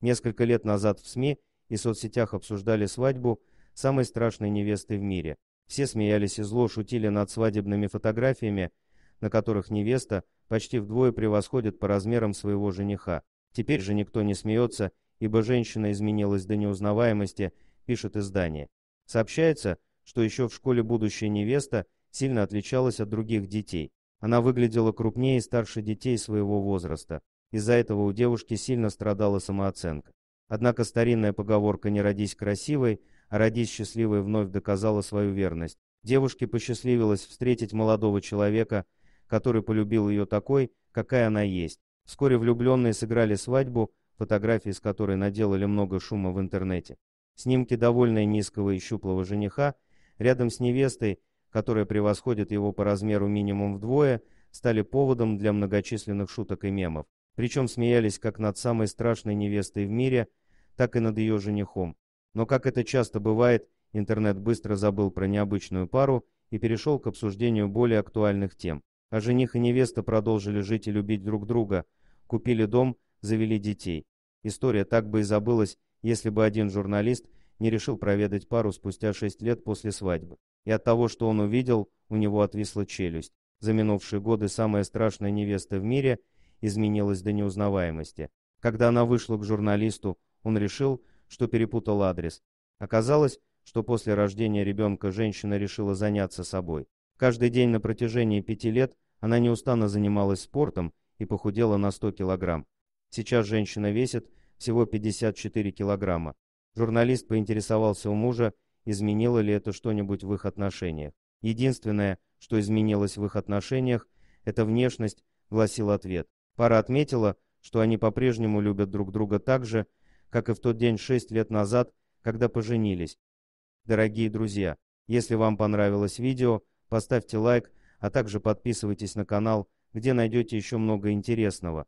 Несколько лет назад в СМИ и соцсетях обсуждали свадьбу самой страшной невесты в мире. Все смеялись и зло шутили над свадебными фотографиями, на которых невеста почти вдвое превосходит по размерам своего жениха. Теперь же никто не смеется, ибо женщина изменилась до неузнаваемости, пишет издание. Сообщается, что еще в школе будущая невеста сильно отличалась от других детей. Она выглядела крупнее и старше детей своего возраста. Из-за этого у девушки сильно страдала самооценка. Однако старинная поговорка «не родись красивой», а «родись счастливой» вновь доказала свою верность. Девушке посчастливилось встретить молодого человека, который полюбил ее такой, какая она есть. Вскоре влюбленные сыграли свадьбу, фотографии с которой наделали много шума в интернете. Снимки довольно низкого и щуплого жениха, рядом с невестой, которая превосходит его по размеру минимум вдвое, стали поводом для многочисленных шуток и мемов. Причем смеялись как над самой страшной невестой в мире, так и над ее женихом. Но, как это часто бывает, интернет быстро забыл про необычную пару и перешел к обсуждению более актуальных тем. А жених и невеста продолжили жить и любить друг друга, купили дом, завели детей. История так бы и забылась, если бы один журналист не решил проведать пару спустя шесть лет после свадьбы. И от того, что он увидел, у него отвисла челюсть. За минувшие годы самая страшная невеста в мире – изменилась до неузнаваемости. Когда она вышла к журналисту, он решил, что перепутал адрес. Оказалось, что после рождения ребенка женщина решила заняться собой. Каждый день на протяжении пяти лет она неустанно занималась спортом и похудела на 100 килограмм. Сейчас женщина весит всего 54 килограмма. Журналист поинтересовался у мужа, изменило ли это что-нибудь в их отношениях. Единственное, что изменилось в их отношениях, это внешность, гласил ответ. Пара отметила, что они по-прежнему любят друг друга так же, как и в тот день шесть лет назад, когда поженились. Дорогие друзья, если вам понравилось видео, поставьте лайк, а также подписывайтесь на канал, где найдете еще много интересного.